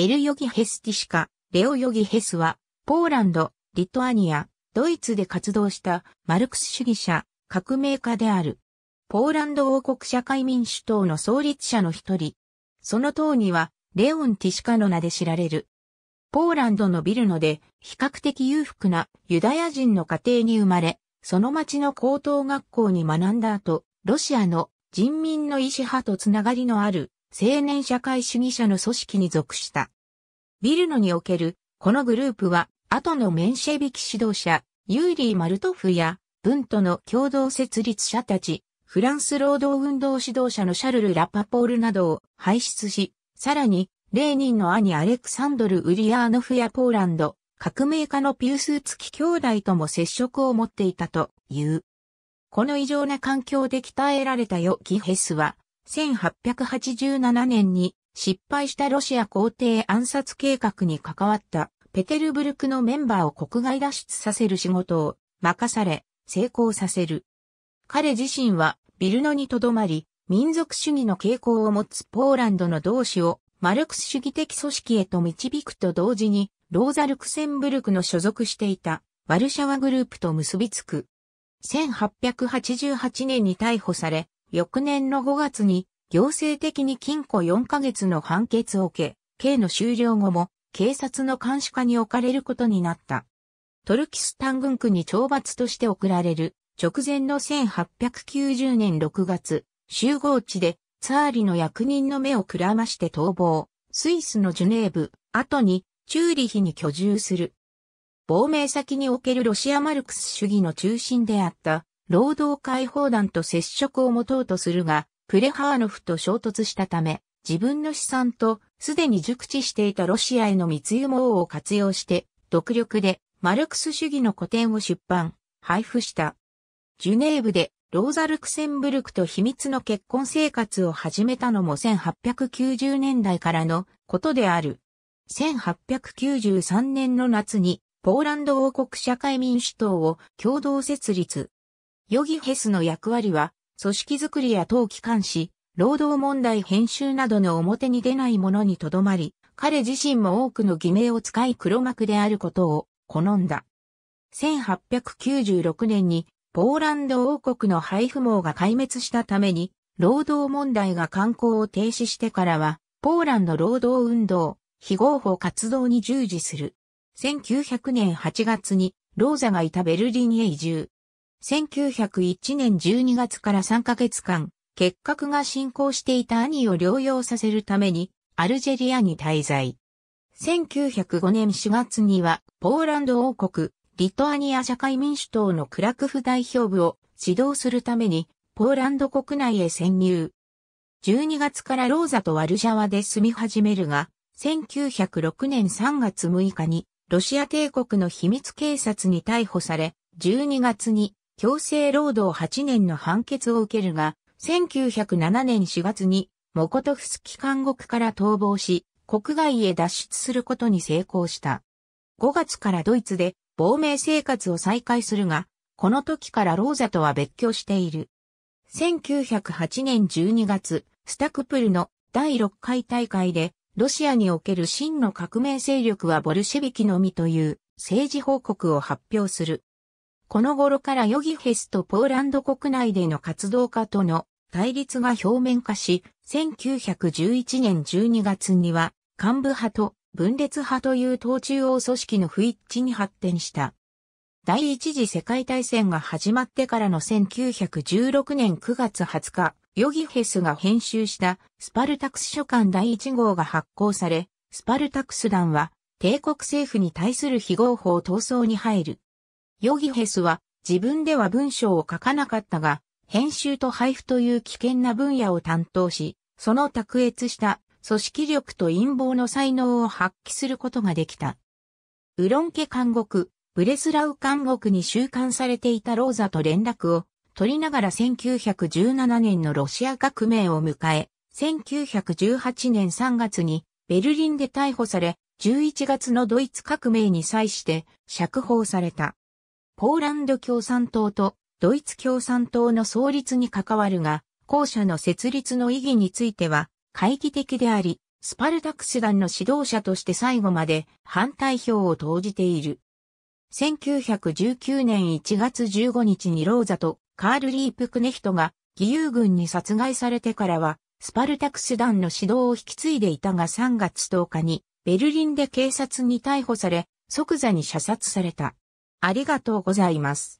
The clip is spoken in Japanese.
エル・ヨギ・ヘスティシカ、レオ・ヨギ・ヘスは、ポーランド、リトアニア、ドイツで活動したマルクス主義者、革命家である。ポーランド王国社会民主党の創立者の一人。その党には、レオン・ティシカの名で知られる。ポーランドのビルノで、比較的裕福なユダヤ人の家庭に生まれ、その町の高等学校に学んだ後、ロシアの人民の意志派とつながりのある青年社会主義者の組織に属した。ビルノにおける、このグループは、後のメンシェビキ指導者、ユーリー・マルトフや、文との共同設立者たち、フランス労働運動指導者のシャルル・ラパポールなどを輩出し、さらに、レーニンの兄アレクサンドル・ウリアーノフやポーランド、革命家のピュースーツキ兄弟とも接触を持っていたという。この異常な環境で鍛えられたヨ・ギヘスは、1887年に失敗したロシア皇帝暗殺計画に関わったペテルブルクのメンバーを国外脱出させる仕事を任され成功させる。彼自身はビルノにとどまり民族主義の傾向を持つポーランドの同志をマルクス主義的組織へと導くと同時にローザ・ルクセンブルクの所属していたワルシャワグループと結びつく。1888年に逮捕され、翌年の5月に行政的に禁錮4ヶ月の判決を受け、刑の終了後も警察の監視下に置かれることになった。トルキスタン軍区に懲罰として送られる直前の1890年6月、集合地でツァーリの役人の目をくらまして逃亡、スイスのジュネーブ、後にチューリヒに居住する。亡命先におけるロシアマルクス主義の中心であった労働解放団と接触を持とうとするが、プレハーノフと衝突したため、自分の資産とすでに熟知していたロシアへの密輸網を活用して、独力でマルクス主義の古典を出版、配布した。ジュネーブでローザ・ルクセンブルクと秘密の結婚生活を始めたのも1890年代からのことである。1893年の夏にポーランド王国社会民主党を共同設立。ヨギヘスの役割は、組織づくりや党機関視、労働問題編集などの表に出ないものにとどまり、彼自身も多くの偽名を使い黒幕であることを好んだ。1896年にポーランド王国の配布網が壊滅したために、労働問題が観光を停止してからは、ポーランド労働運動、非合法活動に従事する。1900年8月に、ローザがいたベルリンへ移住。1901年12月から3ヶ月間、結核が進行していた兄を療養させるために、アルジェリアに滞在。1905年4月には、ポーランド王国、リトアニア社会民主党のクラクフ代表部を指導するために、ポーランド国内へ潜入。12月からローザとワルジャワで住み始めるが、1906年3月6日に、ロシア帝国の秘密警察に逮捕され、12月に強制労働8年の判決を受けるが、1907年4月にモコトフスキ監獄から逃亡し、国外へ脱出することに成功した。5月からドイツで亡命生活を再開するが、この時からローザとは別居している。1908年12月、スタクプルの第6回大会で、ロシアにおける真の革命勢力はボルシェビキのみという政治報告を発表する。この頃からヨギフェスとポーランド国内での活動家との対立が表面化し、1911年12月には幹部派と分裂派という党中央組織の不一致に発展した。第一次世界大戦が始まってからの1916年9月20日、ヨギフェスが編集したスパルタクス書簡第1号が発行され、スパルタクス団は帝国政府に対する非合法闘争に入る。ヨギヘスは自分では文章を書かなかったが、編集と配布という危険な分野を担当し、その卓越した組織力と陰謀の才能を発揮することができた。ウロンケ監獄、ブレスラウ監獄に収監されていたローザと連絡を取りながら1917年のロシア革命を迎え、1918年3月にベルリンで逮捕され、11月のドイツ革命に際して釈放された。ポーランド共産党とドイツ共産党の創立に関わるが、校舎の設立の意義については、懐疑的であり、スパルタクス団の指導者として最後まで反対票を投じている。1919年1月15日にローザとカール・リープ・クネヒトが義勇軍に殺害されてからは、スパルタクス団の指導を引き継いでいたが3月10日にベルリンで警察に逮捕され、即座に射殺された。ありがとうございます。